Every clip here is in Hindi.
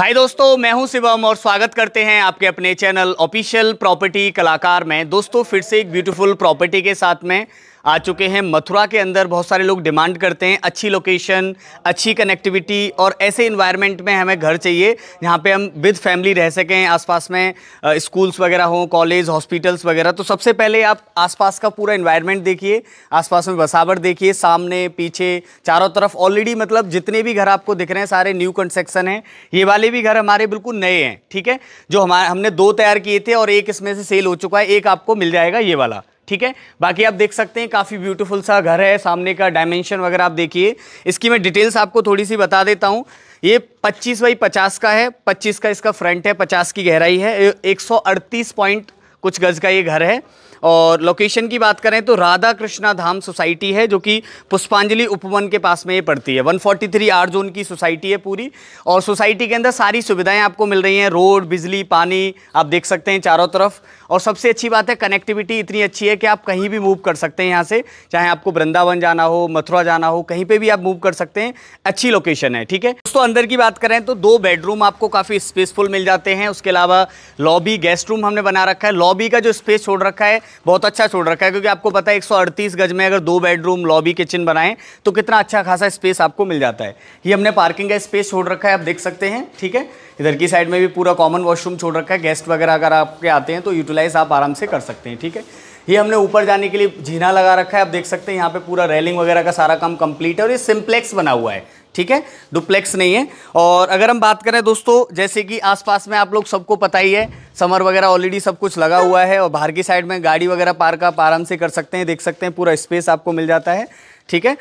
हाय दोस्तों मैं हूं शिवम और स्वागत करते हैं आपके अपने चैनल ऑफिशियल प्रॉपर्टी कलाकार में दोस्तों फिर से एक ब्यूटीफुल प्रॉपर्टी के साथ में आ चुके हैं मथुरा के अंदर बहुत सारे लोग डिमांड करते हैं अच्छी लोकेशन अच्छी कनेक्टिविटी और ऐसे इन्वायरमेंट में हमें घर चाहिए जहाँ पे हम विद फैमिली रह सकें आसपास में स्कूल्स वगैरह हों कॉलेज हॉस्पिटल्स वगैरह तो सबसे पहले आप आसपास का पूरा इन्वायरमेंट देखिए आसपास में बसावट देखिए सामने पीछे चारों तरफ ऑलरेडी मतलब जितने भी घर आपको दिख रहे हैं सारे न्यू कंस्ट्रक्शन हैं ये वाले भी घर हमारे बिल्कुल नए हैं ठीक है जो हमारे हमने दो तैयार किए थे और एक इसमें से सेल हो चुका है एक आपको मिल जाएगा ये वाला ठीक है बाकी आप देख सकते हैं काफ़ी ब्यूटीफुल सा घर है सामने का डायमेंशन वगैरह आप देखिए इसकी मैं डिटेल्स आपको थोड़ी सी बता देता हूँ ये 25 बाई 50 का है 25 का इसका फ्रंट है 50 की गहराई है 138 पॉइंट कुछ गज का ये घर है और लोकेशन की बात करें तो राधा कृष्णा धाम सोसाइटी है जो कि पुष्पांजलि उपवन के पास में ये पड़ती है 143 आर जोन की सोसाइटी है पूरी और सोसाइटी के अंदर सारी सुविधाएं आपको मिल रही हैं रोड बिजली पानी आप देख सकते हैं चारों तरफ और सबसे अच्छी बात है कनेक्टिविटी इतनी अच्छी है कि आप कहीं भी मूव कर सकते हैं यहाँ से चाहे आपको वृंदावन जाना हो मथुरा जाना हो कहीं पर भी आप मूव कर सकते हैं अच्छी लोकेशन है ठीक है दोस्तों अंदर की बात करें तो दो बेडरूम आपको काफ़ी स्पेसफुल मिल जाते हैं उसके अलावा लॉबी गेस्ट रूम हमने बना रखा है लॉबी का जो स्पेस छोड़ रखा है बहुत अच्छा छोड़ रखा है क्योंकि आपको पता है एक गज में अगर दो बेडरूम लॉबी किचन बनाएं तो कितना अच्छा खासा स्पेस आपको मिल जाता है ये हमने पार्किंग का स्पेस छोड़ रखा है आप देख सकते हैं ठीक है इधर की साइड में भी पूरा कॉमन वॉशरूम छोड़ रखा है गेस्ट वगैरह अगर आपके आते हैं तो यूटिलाइज़ आप आराम से कर सकते हैं ठीक है ये हमने ऊपर जाने के लिए झीना लगा रखा है आप देख सकते हैं यहाँ पे पूरा रेलिंग वगैरह का सारा काम कंप्लीट है और ये सिंप्लेक्स बना हुआ है ठीक है डुप्लेक्स नहीं है और अगर हम बात करें दोस्तों जैसे कि आसपास में आप लोग सबको पता ही है समर वगैरह ऑलरेडी सब कुछ लगा हुआ है और बाहर की साइड में गाड़ी वगैरह पार्क आप आराम से कर सकते हैं देख सकते हैं पूरा स्पेस आपको मिल जाता है ठीक है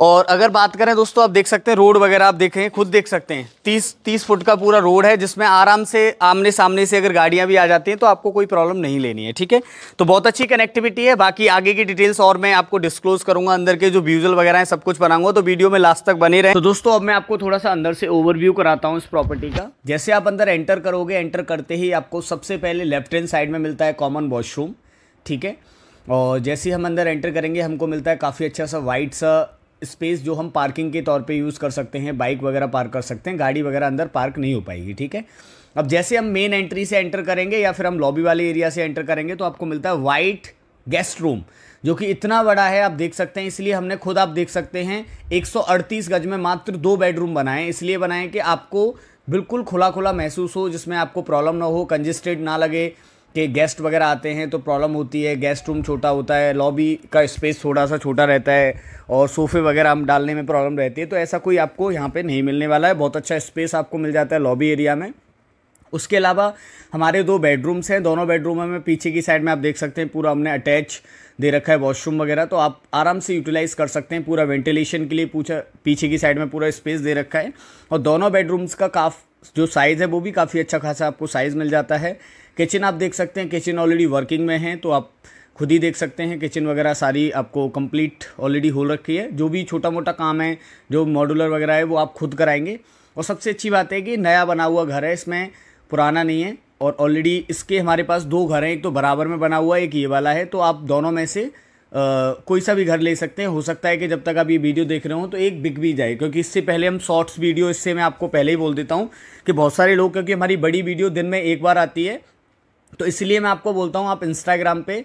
और अगर बात करें दोस्तों आप देख सकते हैं रोड वगैरह आप देखें खुद देख सकते हैं तीस तीस फुट का पूरा रोड है जिसमें आराम से आमने सामने से अगर गाड़ियां भी आ जाती हैं तो आपको कोई प्रॉब्लम नहीं लेनी है ठीक है तो बहुत अच्छी कनेक्टिविटी है बाकी आगे की डिटेल्स और मैं आपको डिस्क्लोज करूंगा अंदर के जो व्यूजल वगैरह है सब कुछ बनाऊंगा तो वीडियो में लास्ट तक बने रहे तो दोस्तों अब मैं आपको थोड़ा सा अंदर से ओवरव्यू कराता हूँ इस प्रॉपर्टी का जैसे आप अंदर एंटर करोगे एंटर करते ही आपको सबसे पहले लेफ्ट हैंड साइड में मिलता है कॉमन वॉशरूम ठीक है और जैसे ही हम अंदर एंटर करेंगे हमको मिलता है काफ़ी अच्छा सा वाइट सा स्पेस जो हम पार्किंग के तौर पे यूज़ कर सकते हैं बाइक वगैरह पार्क कर सकते हैं गाड़ी वगैरह अंदर पार्क नहीं हो पाएगी ठीक है अब जैसे हम मेन एंट्री से एंटर करेंगे या फिर हम लॉबी वाले एरिया से एंटर करेंगे तो आपको मिलता है वाइट गेस्ट रूम जो कि इतना बड़ा है आप देख सकते हैं इसलिए हमने खुद आप देख सकते हैं एक गज में मात्र दो बेडरूम बनाए इसलिए बनाए कि आपको बिल्कुल खुला खुला महसूस हो जिसमें आपको प्रॉब्लम ना हो कंजेस्टेड ना लगे के गेस्ट वगैरह आते हैं तो प्रॉब्लम होती है गेस्ट रूम छोटा होता है लॉबी का स्पेस थोड़ा सा छोटा रहता है और सोफ़े वगैरह हम डालने में प्रॉब्लम रहती है तो ऐसा कोई आपको यहाँ पे नहीं मिलने वाला है बहुत अच्छा स्पेस आपको मिल जाता है लॉबी एरिया में उसके अलावा हमारे दो बेडरूम्स हैं दोनों बेडरूम में पीछे की साइड में आप देख सकते हैं पूरा हमने अटैच दे रखा है वॉशरूम वगैरह तो आप आराम से यूटिलाइज़ कर सकते हैं पूरा वेंटिलेशन के लिए पूछा पीछे की साइड में पूरा स्पेस दे रखा है और दोनों बेडरूम्स का काफ जो साइज़ है वो भी काफ़ी अच्छा खासा आपको साइज़ मिल जाता है किचन आप देख सकते हैं किचन ऑलरेडी वर्किंग में है तो आप खुद ही देख सकते हैं किचन वगैरह सारी आपको कंप्लीट ऑलरेडी हो रखी है जो भी छोटा मोटा काम है जो मॉडुलर वगैरह है वो आप खुद कराएंगे और सबसे अच्छी बात है कि नया बना हुआ घर है इसमें पुराना नहीं है और ऑलरेडी इसके हमारे पास दो घर हैं एक तो बराबर में बना हुआ है एक ये वाला है तो आप दोनों में से आ, कोई सा भी घर ले सकते हैं हो सकता है कि जब तक आप ये वीडियो देख रहे हो तो एक बिक भी जाए क्योंकि इससे पहले हम शॉर्ट्स वीडियो इससे मैं आपको पहले ही बोल देता हूँ कि बहुत सारे लोग क्योंकि हमारी बड़ी वीडियो दिन में एक बार आती है तो इसलिए मैं आपको बोलता हूँ आप इंस्टाग्राम पर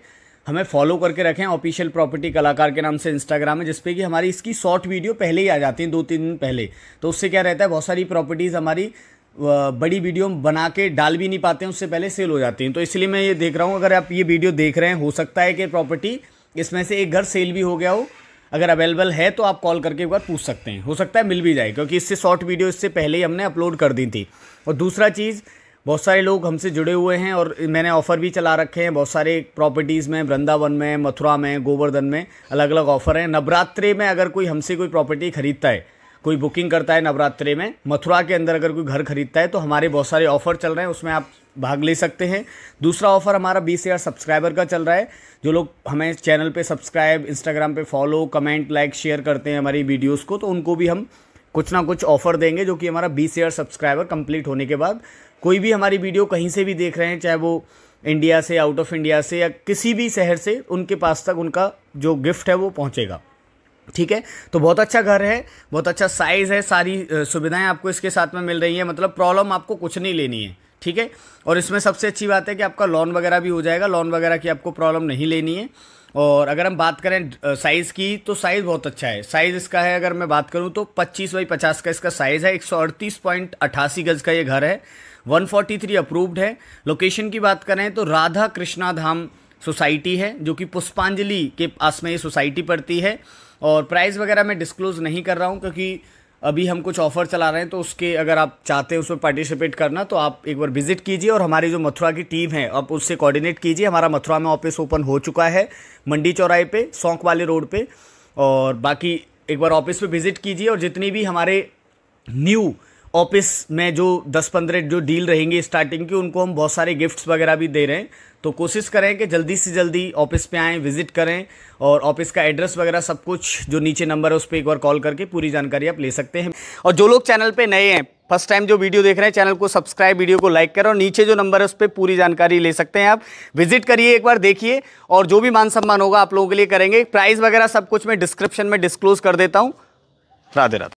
हमें फॉलो करके रखें ऑफिशियल प्रॉपर्टी कलाकार के नाम से इंस्टाग्राम है जिसपे कि हमारी इसकी शॉर्ट वीडियो पहले ही आ जाती है दो तीन दिन पहले तो उससे क्या रहता है बहुत सारी प्रॉपर्टीज़ हमारी बड़ी वीडियो बना के डाल भी नहीं पाते हैं उससे पहले सेल हो जाती हैं तो इसलिए मैं ये देख रहा हूँ अगर आप ये वीडियो देख रहे हैं हो सकता है कि प्रॉपर्टी इसमें से एक घर सेल भी हो गया हो अगर अवेलेबल है तो आप कॉल करके एक बार पूछ सकते हैं हो सकता है मिल भी जाए क्योंकि इससे शॉर्ट वीडियो इससे पहले ही हमने अपलोड कर दी थी और दूसरा चीज़ बहुत सारे लोग हमसे जुड़े हुए हैं और मैंने ऑफ़र भी चला रखे हैं बहुत सारे प्रॉपर्टीज़ में वृंदावन में मथुरा में गोवर्धन में अलग अलग ऑफ़र हैं नवरात्रि में अगर कोई हमसे कोई प्रॉपर्टी खरीदता है कोई बुकिंग करता है नवरात्रि में मथुरा के अंदर अगर कोई घर खरीदता है तो हमारे बहुत सारे ऑफर चल रहे हैं उसमें आप भाग ले सकते हैं दूसरा ऑफर हमारा बीस हज़ार सब्सक्राइबर का चल रहा है जो लोग हमें चैनल पे सब्सक्राइब इंस्टाग्राम पे फॉलो कमेंट लाइक शेयर करते हैं हमारी वीडियोस को तो उनको भी हम कुछ ना कुछ ऑफर देंगे जो कि हमारा बीस हज़ार सब्सक्राइबर कंप्लीट होने के बाद कोई भी हमारी वीडियो कहीं से भी देख रहे हैं चाहे वो इंडिया से आउट ऑफ इंडिया से या किसी भी शहर से उनके पास तक उनका जो गिफ्ट है वो पहुँचेगा ठीक है तो बहुत अच्छा घर है बहुत अच्छा साइज़ है सारी सुविधाएं आपको इसके साथ में मिल रही है मतलब प्रॉब्लम आपको कुछ नहीं लेनी है ठीक है और इसमें सबसे अच्छी बात है कि आपका लोन वगैरह भी हो जाएगा लोन वगैरह की आपको प्रॉब्लम नहीं लेनी है और अगर हम बात करें साइज़ की तो साइज़ बहुत अच्छा है साइज़ इसका है अगर मैं बात करूँ तो 25 बाई 50 का इसका साइज़ है एक गज़ का ये घर है 143 अप्रूव्ड है लोकेशन की बात करें तो राधा कृष्णा धाम सोसाइटी है जो कि पुष्पांजलि के पास में ये सोसाइटी पड़ती है और प्राइस वगैरह मैं डिस्क्लोज़ नहीं कर रहा हूँ क्योंकि अभी हम कुछ ऑफ़र चला रहे हैं तो उसके अगर आप चाहते हैं उसमें पार्टिसिपेट करना तो आप एक बार विजिट कीजिए और हमारी जो मथुरा की टीम है आप उससे कोऑर्डिनेट कीजिए हमारा मथुरा में ऑफिस ओपन हो चुका है मंडी चौराहे पे सौंक वाले रोड पे और बाकी एक बार ऑफिस पे विजिट कीजिए और जितनी भी हमारे न्यू ऑफिस में जो 10-15 जो डील रहेंगे स्टार्टिंग की उनको हम बहुत सारे गिफ्ट्स वगैरह भी दे रहे हैं तो कोशिश करें कि जल्दी से जल्दी ऑफिस पे आएँ विजिट करें और ऑफिस का एड्रेस वगैरह सब कुछ जो नीचे नंबर है उस पर एक बार कॉल करके पूरी जानकारी आप ले सकते हैं और जो लोग चैनल पर नए हैं फर्स्ट टाइम जो वीडियो देख रहे हैं चैनल को सब्सक्राइब वीडियो को लाइक करें और नीचे जो नंबर है उस पर पूरी जानकारी ले सकते हैं आप विजिट करिए एक बार देखिए और जो भी मान सम्मान होगा आप लोगों के लिए करेंगे प्राइस वगैरह सब कुछ मैं डिस्क्रिप्शन में डिस्क्लोज कर देता हूँ राधे राधे